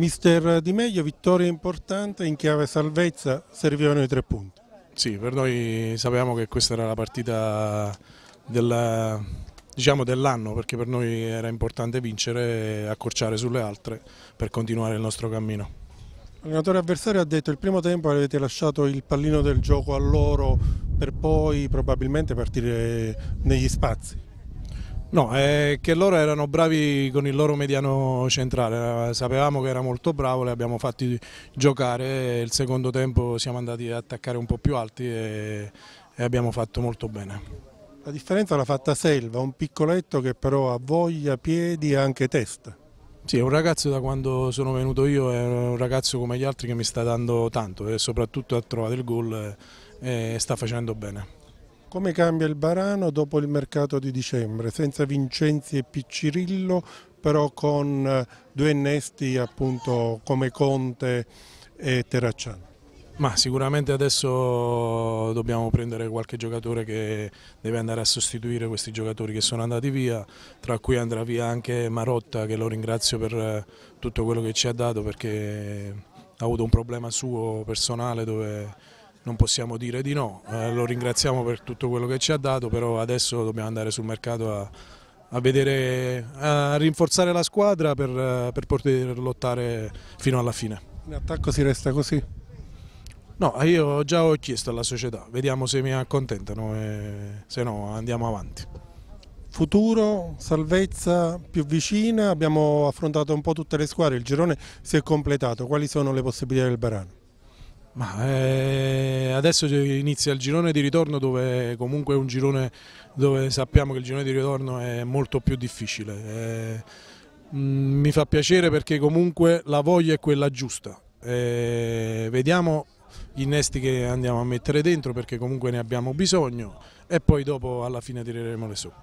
Mister Di Meglio, vittoria importante, in chiave salvezza servivano i tre punti. Sì, per noi sapevamo che questa era la partita diciamo, dell'anno, diciamo dell perché per noi era importante vincere e accorciare sulle altre per continuare il nostro cammino. L'allenatore avversario ha detto il primo tempo avete lasciato il pallino del gioco a loro per poi probabilmente partire negli spazi. No, è che loro erano bravi con il loro mediano centrale, sapevamo che era molto bravo, li abbiamo fatti giocare, il secondo tempo siamo andati ad attaccare un po' più alti e, e abbiamo fatto molto bene. La differenza l'ha fatta Selva, un piccoletto che però ha voglia, piedi e anche testa. Sì, è un ragazzo da quando sono venuto io, è un ragazzo come gli altri che mi sta dando tanto e soprattutto ha trovato il gol eh, e sta facendo bene. Come cambia il Barano dopo il mercato di dicembre? Senza Vincenzi e Piccirillo, però con eh, due innesti appunto come Conte e Terracciano. Ma sicuramente adesso dobbiamo prendere qualche giocatore che deve andare a sostituire questi giocatori che sono andati via, tra cui andrà via anche Marotta che lo ringrazio per eh, tutto quello che ci ha dato perché ha avuto un problema suo personale dove non possiamo dire di no, eh, lo ringraziamo per tutto quello che ci ha dato, però adesso dobbiamo andare sul mercato a, a, vedere, a rinforzare la squadra per, eh, per poter lottare fino alla fine. L'attacco si resta così? No, io già ho chiesto alla società, vediamo se mi accontentano e se no andiamo avanti. Futuro, salvezza più vicina, abbiamo affrontato un po' tutte le squadre, il girone si è completato, quali sono le possibilità del Barano? Ma eh, adesso inizia il girone di ritorno dove comunque è un girone dove sappiamo che il girone di ritorno è molto più difficile. Eh, mh, mm, mi fa piacere perché comunque la voglia è quella giusta. Eh, vediamo gli innesti che andiamo a mettere dentro perché comunque ne abbiamo bisogno e poi dopo alla fine tireremo le sopra.